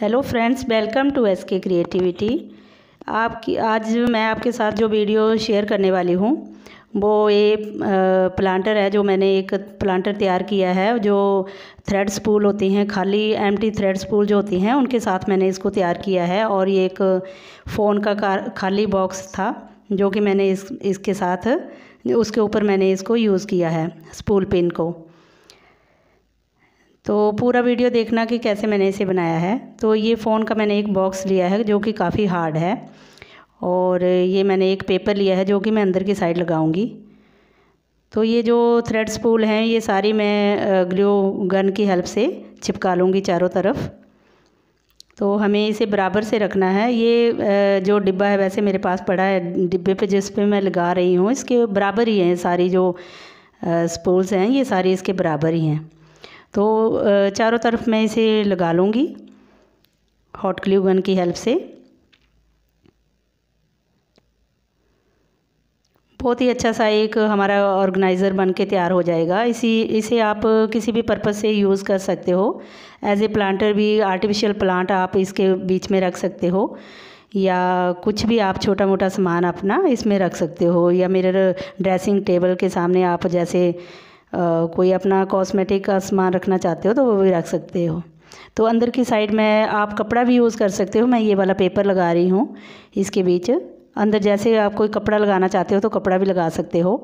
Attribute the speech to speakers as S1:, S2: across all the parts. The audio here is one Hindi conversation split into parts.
S1: hello friends welcome to S K creativity आपकी आज मैं आपके साथ जो वीडियो शेयर करने वाली हूँ वो ये प्लांटर है जो मैंने एक प्लांटर तैयार किया है जो थ्रेड स्पूल होती हैं खाली एम्प्टी थ्रेड स्पूल जो होती हैं उनके साथ मैंने इसको तैयार किया है और ये एक फ़ोन का खाली बॉक्स था जो कि मैंने इस इसके साथ उसके ऊपर मैंने इसको यूज़ किया है स्पूल पिन को तो पूरा वीडियो देखना कि कैसे मैंने इसे बनाया है तो ये फ़ोन का मैंने एक बॉक्स लिया है जो कि काफ़ी हार्ड है और ये मैंने एक पेपर लिया है जो कि मैं अंदर की साइड लगाऊंगी तो ये जो थ्रेड स्पूल हैं ये सारी मैं ग्लो गन की हेल्प से चिपका लूँगी चारों तरफ तो हमें इसे बराबर से रखना है ये जो डिब्बा है वैसे मेरे पास पड़ा है डिब्बे पे जिस पे मैं लगा रही हूँ इसके बराबर ही हैं सारी जो स्पूल्स हैं ये सारी इसके बराबर ही हैं तो चारों तरफ मैं इसे लगा लूँगी हॉट ग्लू गन की हेल्प से बहुत ही अच्छा सा एक हमारा ऑर्गेनाइज़र बन के तैयार हो जाएगा इसी इसे आप किसी भी पर्पज़ से यूज़ कर सकते हो एज ए प्लांटर भी आर्टिफिशियल प्लांट आप इसके बीच में रख सकते हो या कुछ भी आप छोटा मोटा सामान अपना इसमें रख सकते हो या मेरे ड्रेसिंग टेबल के सामने आप जैसे कोई अपना कॉस्मेटिक का सामान रखना चाहते हो तो वो भी रख सकते हो तो अंदर की साइड में आप कपड़ा भी यूज़ कर सकते हो मैं ये वाला पेपर लगा रही हूँ इसके बीच अंदर जैसे आप कोई कपड़ा लगाना चाहते हो तो कपड़ा भी लगा सकते हो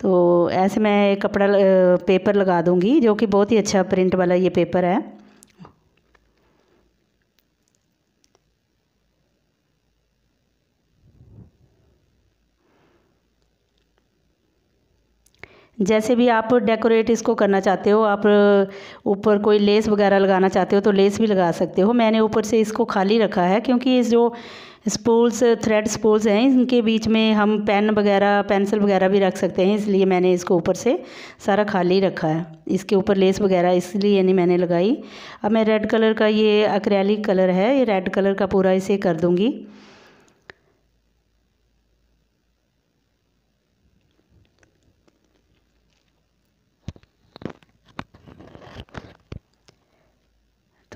S1: तो ऐसे मैं कपड़ा पेपर लगा दूँगी जो कि बहुत ही अच्छा प्रिंट वाला ये पेपर है जैसे भी आप डेकोरेट इसको करना चाहते हो आप ऊपर कोई लेस वगैरह लगाना चाहते हो तो लेस भी लगा सकते हो मैंने ऊपर से इसको खाली रखा है क्योंकि इस जो स्पूल्स थ्रेड स्पूल्स हैं इनके बीच में हम पेन वगैरह पेंसिल वगैरह भी रख सकते हैं इसलिए मैंने इसको ऊपर से सारा खाली रखा है इसके ऊपर लेस वगैरह इसलिए नहीं मैंने लगाई अब मैं रेड कलर का ये अक्रैलिक कलर है ये रेड कलर का पूरा इसे कर दूँगी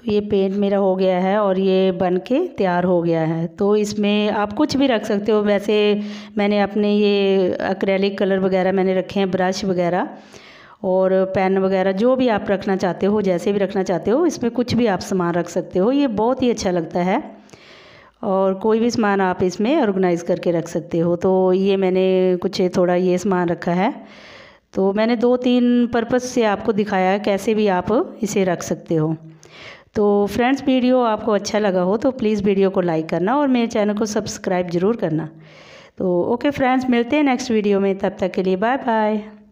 S1: तो ये पेंट मेरा हो गया है और ये बन के तैयार हो गया है तो इसमें आप कुछ भी रख सकते हो वैसे मैंने अपने ये अक्रेलिक कलर वगैरह मैंने रखे हैं ब्रश वगैरह और पेन वगैरह जो भी आप रखना चाहते हो जैसे भी रखना चाहते हो इसमें कुछ भी आप सामान रख सकते हो ये बहुत ही अच्छा लगता है और कोई भी सामान आप इसमें ऑर्गेनाइज़ करके रख सकते हो तो ये मैंने कुछ थोड़ा ये सामान रखा है तो मैंने दो तीन पर्पज़ से आपको दिखाया है कैसे भी आप इसे रख सकते हो तो फ्रेंड्स वीडियो आपको अच्छा लगा हो तो प्लीज़ वीडियो को लाइक करना और मेरे चैनल को सब्सक्राइब ज़रूर करना तो ओके फ्रेंड्स मिलते हैं नेक्स्ट वीडियो में तब तक के लिए बाय बाय